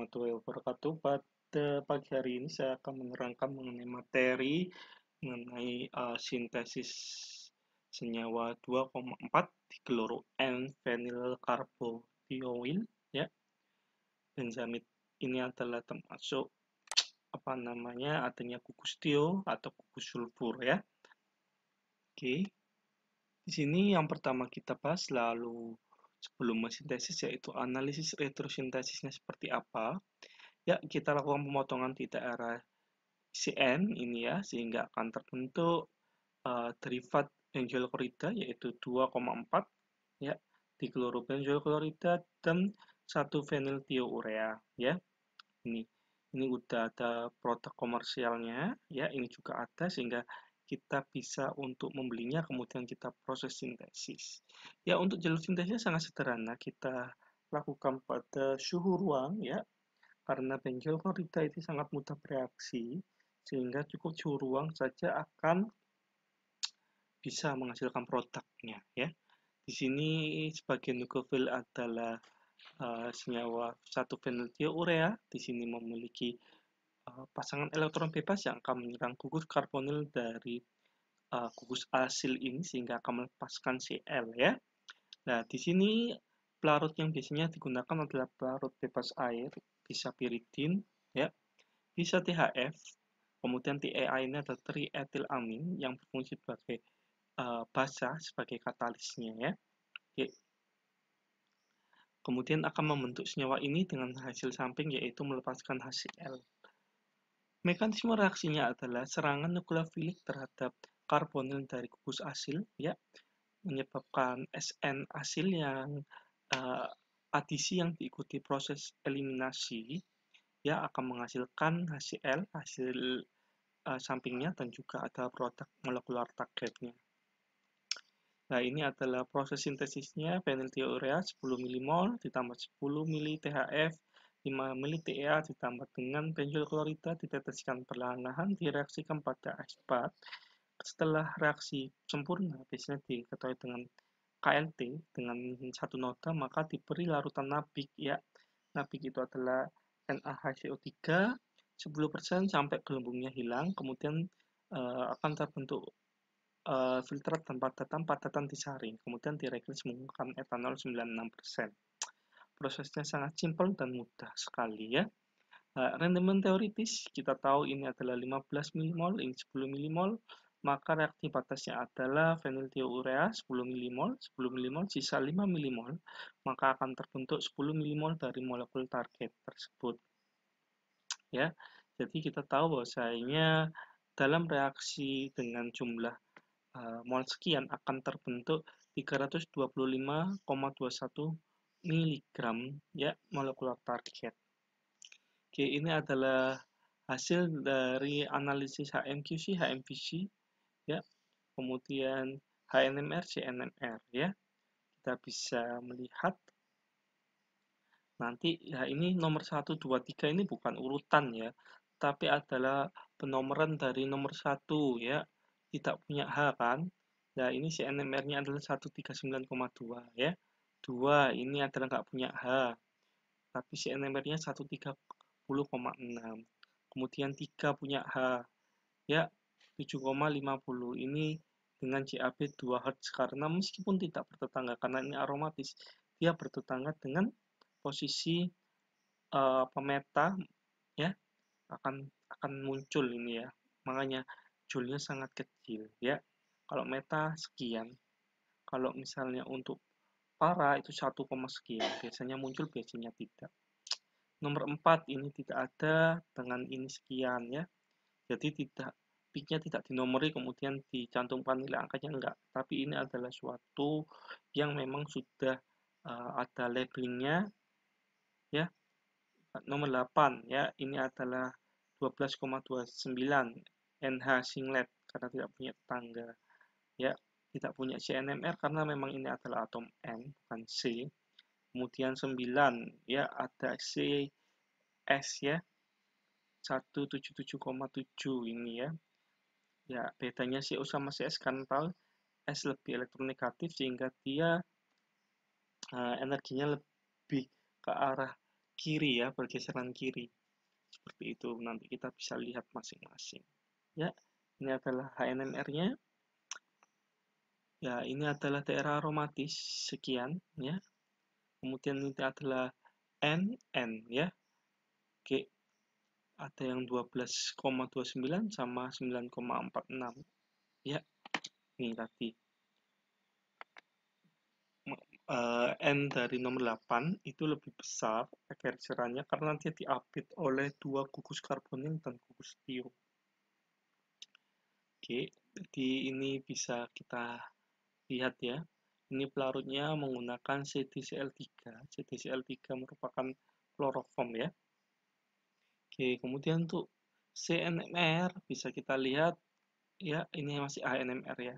warahmatullahi wabarakatuh. Pada pagi hari ini saya akan menerangkan mengenai materi mengenai uh, sintesis senyawa 2,4 dikloro N vinyl carbotioil ya. Benzamid ini adalah termasuk apa namanya adanya kukus tio atau kukus sulfur ya. Oke. Di sini yang pertama kita bahas lalu sebelum mensintesis yaitu analisis retrosintesisnya seperti apa. Ya, kita lakukan pemotongan di daerah CN ini ya, sehingga akan terbentuk uh, eh, derivat benzoyl klorida yaitu 2,4 ya, di klorobenzoyl klorida dan satu fenil urea ya. Ini ini udah ada produk komersialnya ya, ini juga ada sehingga kita bisa untuk membelinya, kemudian kita proses sintesis. Ya, untuk jalur sintesisnya sangat sederhana, kita lakukan pada suhu ruang ya, karena benjol klorida itu sangat mudah bereaksi, sehingga cukup suhu ruang saja akan bisa menghasilkan produknya ya. Di sini sebagai nukleofil adalah uh, senyawa fenil urea di sini memiliki Eh, pasangan elektron bebas yang akan menyerang gugus karbonil dari uh, gugus asil ini sehingga akan melepaskan Cl ya. Nah, di sini pelarut yang biasanya digunakan adalah pelarut bebas air, bisa piridin ya. Bisa THF, kemudian TEA ini adalah trietilamin yang berfungsi sebagai uh, basa sebagai katalisnya ya. Oke. Kemudian akan membentuk senyawa ini dengan hasil samping yaitu melepaskan HCl. Mekanisme reaksinya adalah serangan nukleofilik terhadap karbonil dari gugus asil, ya, menyebabkan SN asil yang uh, adisi yang diikuti proses eliminasi, ya, akan menghasilkan HCl, hasil uh, sampingnya dan juga ada produk molekular targetnya. Nah, ini adalah proses sintesisnya urea 10 milimol ditambah 10 mili THF 5 ml TEA ditambah dengan benzoyl klorida diteteskan perlahan-lahan direaksikan pada H4. Setelah reaksi sempurna, biasanya diketahui dengan KLT, dengan satu noda, maka diberi larutan nabik. Ya, nabik itu adalah NaHCO3, 10% sampai gelembungnya hilang, kemudian uh, akan terbentuk uh, filtrat tanpa datang, padatan disaring, kemudian direaksi menggunakan etanol 96% prosesnya sangat simpel dan mudah sekali ya. Uh, rendemen teoritis, kita tahu ini adalah 15 milimol, ini 10 milimol, maka reaktif batasnya adalah fenilthiourea 10 milimol, 10 milimol, sisa 5 milimol, maka akan terbentuk 10 milimol dari molekul target tersebut. Ya, jadi kita tahu bahwasanya dalam reaksi dengan jumlah uh, mol sekian akan terbentuk 325,21 miligram ya molekular target. Oke, ini adalah hasil dari analisis HMQC, HMPC ya. Kemudian HNMR, CNMR ya. Kita bisa melihat nanti ya ini nomor 1 2 3 ini bukan urutan ya, tapi adalah penomoran dari nomor 1 ya. Tidak punya H kan. Nah, ini CNMR-nya adalah 139,2 ya. 2 ini adalah nggak punya H tapi si NMR-nya 130,6 kemudian 3 punya H ya 7,50 ini dengan cab 2 Hz karena meskipun tidak bertetangga karena ini aromatis dia bertetangga dengan posisi uh, eh, pemeta ya akan akan muncul ini ya makanya julnya sangat kecil ya kalau meta sekian kalau misalnya untuk parah itu 1, sekian. Biasanya muncul, biasanya tidak. Nomor empat ini tidak ada dengan ini sekian ya. Jadi tidak peaknya tidak dinomori kemudian dicantumkan nilai angkanya enggak. Tapi ini adalah suatu yang memang sudah uh, ada labelingnya ya. Nomor delapan ya, ini adalah 12,29 NH singlet karena tidak punya tetangga ya kita punya CNMR karena memang ini adalah atom N, bukan C. Kemudian 9, ya ada C, S ya. 177,7 ini ya. Ya, bedanya CO sama CS tahu S lebih elektronegatif sehingga dia uh, energinya lebih ke arah kiri ya, pergeseran kiri. Seperti itu, nanti kita bisa lihat masing-masing. Ya, ini adalah HNMR-nya ya ini adalah daerah aromatis sekian ya kemudian ini adalah N N ya oke ada yang 12,29 sama 9,46 ya ini tadi eh, N dari nomor 8 itu lebih besar efek cerahnya karena dia diapit oleh dua gugus karbonil dan gugus tio. oke jadi ini bisa kita lihat ya ini pelarutnya menggunakan CTCl3 CTCl3 merupakan chloroform ya Oke kemudian untuk CNMR bisa kita lihat ya ini masih ANMR ya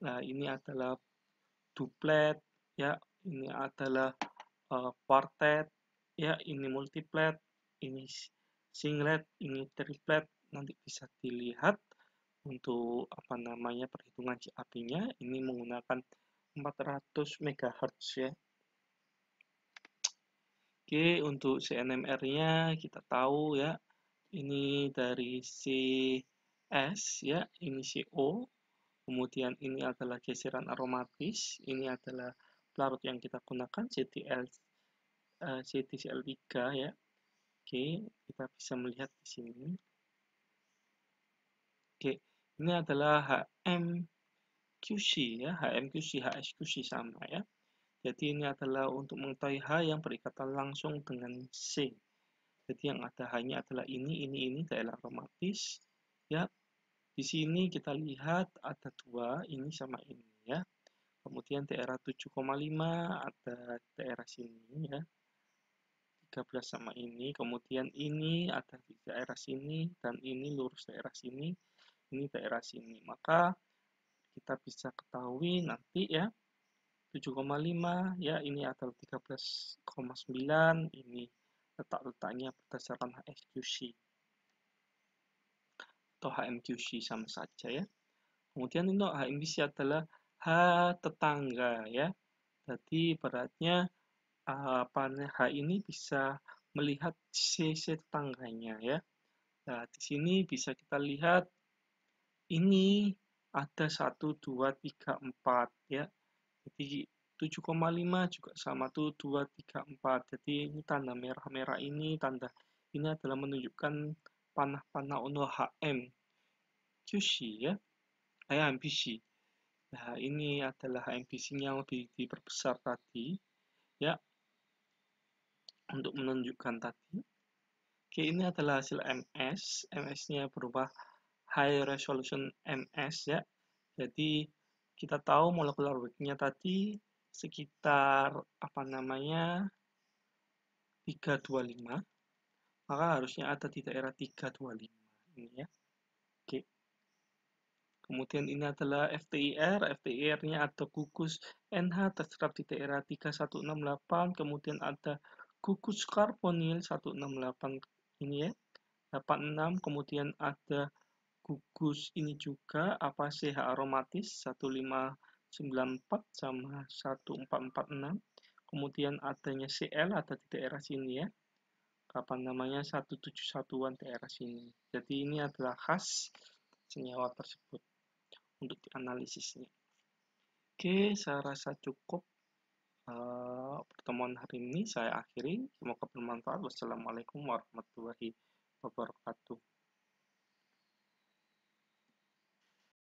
nah ini adalah duplet ya ini adalah uh, quartet ya ini multiplet ini singlet ini triplet nanti bisa dilihat untuk apa namanya perhitungan CAP-nya ini menggunakan 400 MHz ya. Oke, untuk CNMR-nya kita tahu ya. Ini dari CS ya, ini CO. Kemudian ini adalah geseran aromatis, ini adalah pelarut yang kita gunakan CTL uh, eh, CTCL3 ya. Oke, kita bisa melihat di sini. Oke, ini adalah HMQC ya, HMQC, HSQC sama ya. Jadi ini adalah untuk mengetahui H yang berikatan langsung dengan C. Jadi yang ada hanya adalah ini, ini, ini, daerah aromatis, Ya, di sini kita lihat ada dua, ini sama ini ya. Kemudian daerah 7,5 ada daerah sini ya. 13 sama ini, kemudian ini ada di daerah sini, dan ini lurus daerah sini ini daerah sini. Maka kita bisa ketahui nanti ya 7,5 ya ini adalah 13,9 ini letak-letaknya berdasarkan HSQC atau HMQC sama saja ya. Kemudian untuk HMQC adalah H tetangga ya. Jadi beratnya apa H ini bisa melihat CC tetangganya ya. Nah, di sini bisa kita lihat ini ada 1, 2, 3, 4 ya. Jadi 7,5 juga sama 1, 2, 3, 4. Jadi ini tanda merah-merah ini, tanda ini adalah menunjukkan panah-panah ono HM. Cushi ya. Eh, MPC Nah, ini adalah MPC yang lebih diperbesar tadi. Ya. Untuk menunjukkan tadi. Oke, ini adalah hasil MS. MS-nya berubah high resolution MS ya. Jadi kita tahu molecular weightnya tadi sekitar apa namanya 325 maka harusnya ada di daerah 325 ini ya oke kemudian ini adalah FTIR FTIR-nya ada gugus NH terserap di daerah 3168 kemudian ada gugus karbonil 168 ini ya 86 kemudian ada gugus ini juga apa CH aromatis 1594 sama 1446 kemudian adanya CL ada di daerah sini ya kapan namanya 171 daerah sini jadi ini adalah khas senyawa tersebut untuk dianalisisnya oke saya rasa cukup uh, pertemuan hari ini saya akhiri semoga bermanfaat wassalamualaikum warahmatullahi wabarakatuh